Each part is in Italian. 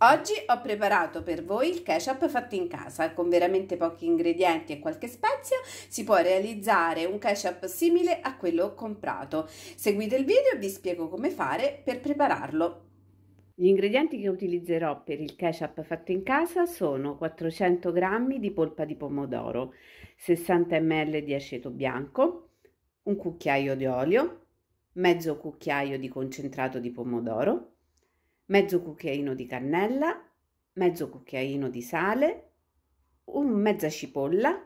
Oggi ho preparato per voi il ketchup fatto in casa, con veramente pochi ingredienti e qualche spezia si può realizzare un ketchup simile a quello comprato. Seguite il video e vi spiego come fare per prepararlo. Gli ingredienti che utilizzerò per il ketchup fatto in casa sono 400 g di polpa di pomodoro, 60 ml di aceto bianco, un cucchiaio di olio, mezzo cucchiaio di concentrato di pomodoro, mezzo cucchiaino di cannella, mezzo cucchiaino di sale, un mezza cipolla,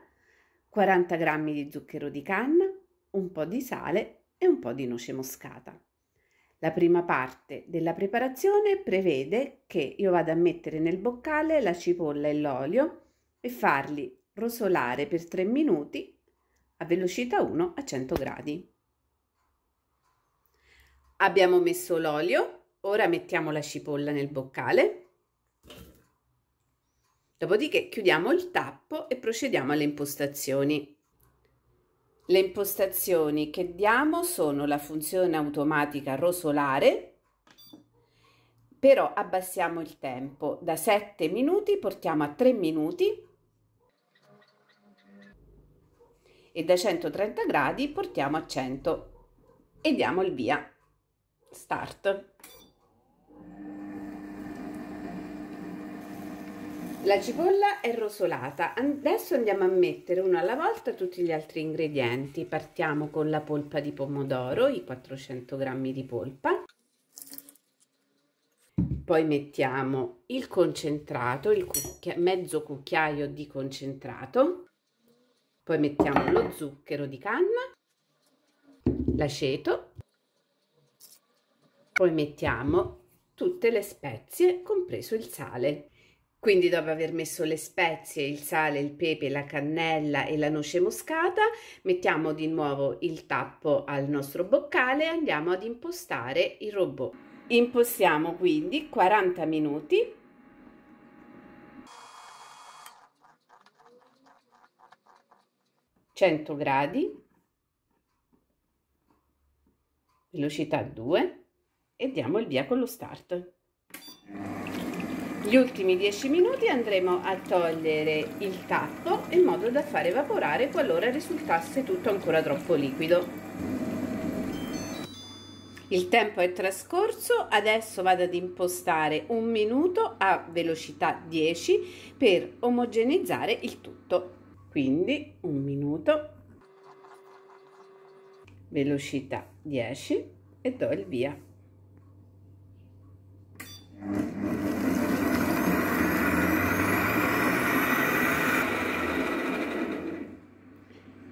40 g di zucchero di canna, un po' di sale e un po' di noce moscata. La prima parte della preparazione prevede che io vado a mettere nel boccale la cipolla e l'olio e farli rosolare per 3 minuti a velocità 1 a 100 gradi. Abbiamo messo l'olio Ora mettiamo la cipolla nel boccale. Dopodiché chiudiamo il tappo e procediamo alle impostazioni. Le impostazioni che diamo sono la funzione automatica rosolare, però abbassiamo il tempo. Da 7 minuti portiamo a 3 minuti e da 130 gradi portiamo a 100 e diamo il via. Start. La cipolla è rosolata, adesso andiamo a mettere uno alla volta tutti gli altri ingredienti. Partiamo con la polpa di pomodoro, i 400 g di polpa. Poi mettiamo il concentrato, il cucchia mezzo cucchiaio di concentrato. Poi mettiamo lo zucchero di canna, l'aceto. Poi mettiamo tutte le spezie, compreso il sale. Quindi dopo aver messo le spezie, il sale, il pepe, la cannella e la noce moscata, mettiamo di nuovo il tappo al nostro boccale e andiamo ad impostare il robot. Impostiamo quindi 40 minuti gradi, velocità 2 e diamo il via con lo start. Gli ultimi 10 minuti andremo a togliere il tappo in modo da far evaporare qualora risultasse tutto ancora troppo liquido. Il tempo è trascorso, adesso vado ad impostare un minuto a velocità 10 per omogenizzare il tutto. Quindi un minuto, velocità 10 e do il via.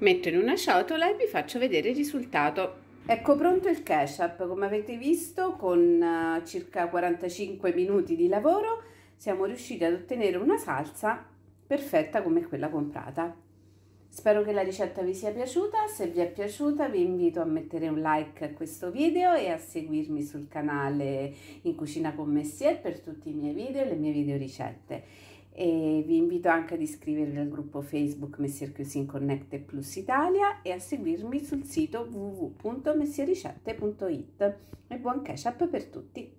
metto in una ciotola e vi faccio vedere il risultato. Ecco pronto il ketchup, come avete visto con eh, circa 45 minuti di lavoro siamo riusciti ad ottenere una salsa perfetta come quella comprata. Spero che la ricetta vi sia piaciuta, se vi è piaciuta vi invito a mettere un like a questo video e a seguirmi sul canale in cucina con Messier per tutti i miei video e le mie video ricette e vi invito anche ad iscrivervi al gruppo Facebook Messier Cuisine Connect Plus Italia e a seguirmi sul sito www.messiericette.it e buon ketchup per tutti!